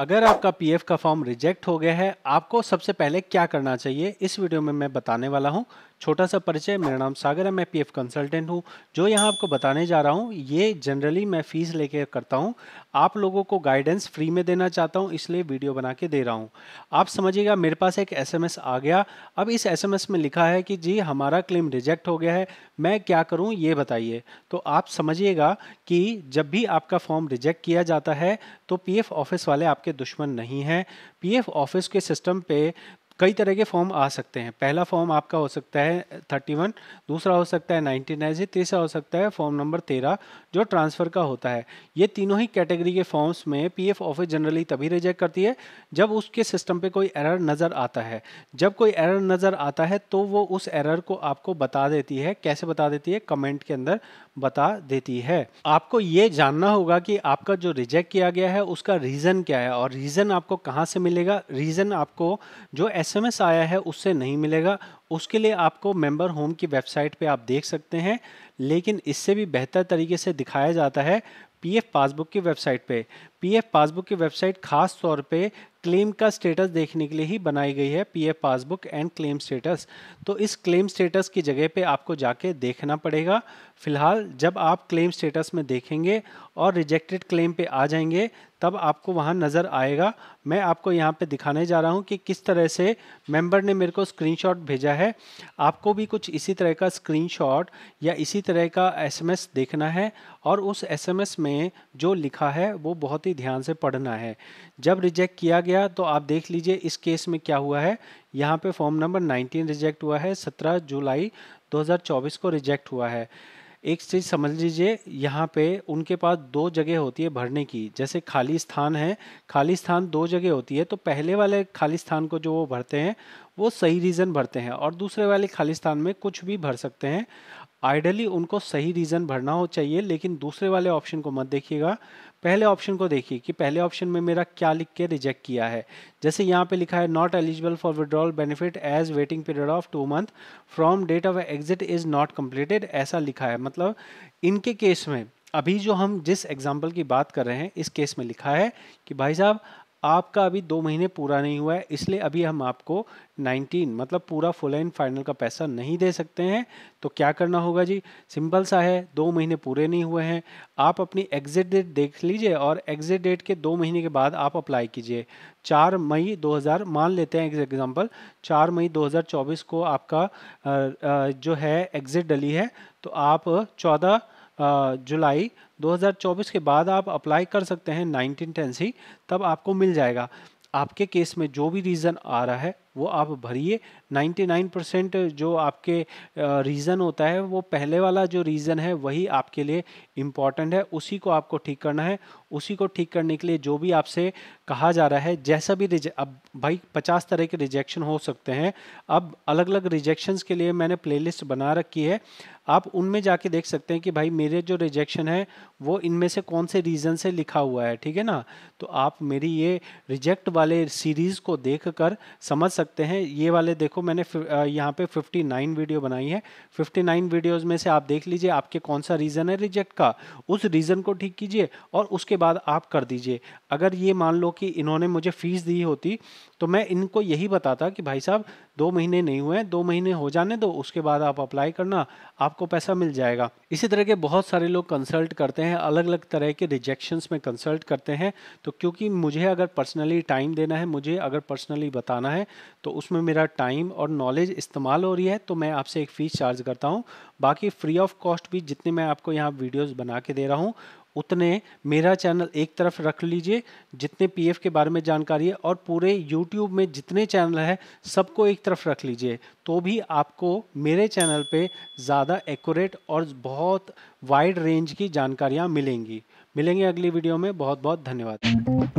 अगर आपका पीएफ का फॉर्म रिजेक्ट हो गया है आपको सबसे पहले क्या करना चाहिए इस वीडियो में मैं बताने वाला हूँ छोटा सा परिचय मेरा नाम सागर है मैं पी कंसल्टेंट हूँ जो यहाँ आपको बताने जा रहा हूँ ये जनरली मैं फ़ीस लेके करता हूँ आप लोगों को गाइडेंस फ्री में देना चाहता हूँ इसलिए वीडियो बना के दे रहा हूँ आप समझिएगा मेरे पास एक एस आ गया अब इस एस में लिखा है कि जी हमारा क्लेम रिजेक्ट हो गया है मैं क्या करूँ ये बताइए तो आप समझिएगा कि जब भी आपका फॉर्म रिजेक्ट किया जाता है तो पी ऑफिस वाले आपके दुश्मन नहीं हैं पी ऑफिस के सिस्टम पर कई तरह के फॉर्म आ सकते हैं पहला फॉर्म आपका हो सकता है थर्टी वन दूसरा हो सकता है नाइन्टी नाइन से तीसरा हो सकता है फॉर्म नंबर तेरह जो ट्रांसफ़र का होता है ये तीनों ही कैटेगरी के फॉर्म्स में पी एफ ऑफिस जनरली तभी रिजेक्ट करती है जब उसके सिस्टम पर कोई एरर नज़र आता है जब कोई एरर नज़र आता है तो वो उस एरर को आपको बता देती है कैसे बता देती है कमेंट के अंदर बता देती है आपको ये जानना होगा कि आपका जो रिजेक्ट किया गया है उसका रीज़न क्या है और रीज़न आपको कहाँ से मिलेगा रीज़न आपको जो एस एसएमएस आया है उससे नहीं मिलेगा उसके लिए आपको मेंबर होम की वेबसाइट पे आप देख सकते हैं लेकिन इससे भी बेहतर तरीके से दिखाया जाता है पीएफ पासबुक की वेबसाइट पे पीएफ पासबुक की वेबसाइट खास तौर पे क्लेम का स्टेटस देखने के लिए ही बनाई गई है PF passbook and claim status तो इस क्लेम स्टेटस की जगह पे आपको जाके देखना पड़ेगा फिलहाल जब आप क्लेम स्टेटस में देखेंगे और रिजेक्टेड क्लेम पे आ जाएंगे तब आपको वहाँ नज़र आएगा मैं आपको यहाँ पे दिखाने जा रहा हूँ कि किस तरह से मेंबर ने मेरे को स्क्रीनशॉट भेजा है आपको भी कुछ इसी तरह का स्क्रीनशॉट या इसी तरह का एसएमएस देखना है और उस एसएमएस में जो लिखा है वो बहुत ही ध्यान से पढ़ना है जब रिजेक्ट किया गया तो आप देख लीजिए इस केस में क्या हुआ है यहाँ पे फॉर्म नंबर 19 रिजेक्ट हुआ है 17 जुलाई 2024 को रिजेक्ट हुआ है एक चीज़ समझ लीजिए यहाँ पे उनके पास दो जगह होती है भरने की जैसे खाली स्थान है खाली स्थान दो जगह होती है तो पहले वाले खाली स्थान को जो वो भरते हैं वो सही रीज़न भरते हैं और दूसरे वाले खाली स्थान में कुछ भी भर सकते हैं आइडली उनको सही रीज़न भरना हो चाहिए लेकिन दूसरे वाले ऑप्शन को मत देखिएगा पहले ऑप्शन को देखिए कि पहले ऑप्शन में मेरा क्या लिख के रिजेक्ट किया है जैसे यहाँ पे लिखा है not eligible for withdrawal benefit as waiting period of two month from date of exit is not completed ऐसा लिखा है मतलब इनके केस में अभी जो हम जिस एग्जाम्पल की बात कर रहे हैं इस केस में लिखा है कि भाई साहब आपका अभी दो महीने पूरा नहीं हुआ है इसलिए अभी हम आपको 19 मतलब पूरा फुल एंड फाइनल का पैसा नहीं दे सकते हैं तो क्या करना होगा जी सिंपल सा है दो महीने पूरे नहीं हुए हैं आप अपनी एग्जिट डेट देख लीजिए और एग्जिट डेट के दो महीने के बाद आप अप्लाई कीजिए चार मई 2000 मान लेते हैं एग्जाम्पल चार मई 2024 को आपका जो है एग्जिट डली है तो आप चौदह जुलाई 2024 के बाद आप अप्लाई कर सकते हैं नाइनटीन टेन तब आपको मिल जाएगा आपके केस में जो भी रीज़न आ रहा है वो आप भरिए 99 परसेंट जो आपके रीज़न होता है वो पहले वाला जो रीज़न है वही आपके लिए इम्पॉर्टेंट है उसी को आपको ठीक करना है उसी को ठीक करने के लिए जो भी आपसे कहा जा रहा है जैसा भी अब भाई पचास तरह के रिजेक्शन हो सकते हैं अब अलग अलग रिजेक्शंस के लिए मैंने प्लेलिस्ट बना रखी है आप उनमें जाके देख सकते हैं कि भाई मेरे जो रिजेक्शन है वो इनमें से कौन से रीज़न से लिखा हुआ है ठीक है ना तो आप मेरी ये रिजेक्ट वाले सीरीज़ को देख कर समझ सकते सकते हैं ये वाले देखो मैंने यहाँ पे 59 वीडियो बनाई है 59 वीडियोस में से आप देख लीजिए आपके कौन सा रीज़न है रिजेक्ट का उस रीज़न को ठीक कीजिए और उसके बाद आप कर दीजिए अगर ये मान लो कि इन्होंने मुझे फ़ीस दी होती तो मैं इनको यही बताता कि भाई साहब दो महीने नहीं हुए दो महीने हो जाने दो उसके बाद आप अप्लाई करना आपको पैसा मिल जाएगा इसी तरह के बहुत सारे लोग कंसल्ट करते हैं अलग अलग तरह के रिजेक्शंस में कंसल्ट करते हैं तो क्योंकि मुझे अगर पर्सनली टाइम देना है मुझे अगर पर्सनली बताना है तो उसमें मेरा टाइम और नॉलेज इस्तेमाल हो रही है तो मैं आपसे एक फ़ीस चार्ज करता हूँ बाकी फ्री ऑफ कॉस्ट भी जितने मैं आपको यहाँ वीडियोज़ बना के दे रहा हूँ उतने मेरा चैनल एक तरफ रख लीजिए जितने पीएफ के बारे में जानकारी है और पूरे यूट्यूब में जितने चैनल है सबको एक तरफ रख लीजिए तो भी आपको मेरे चैनल पे ज़्यादा एक्यूरेट और बहुत वाइड रेंज की जानकारियाँ मिलेंगी मिलेंगे अगली वीडियो में बहुत बहुत धन्यवाद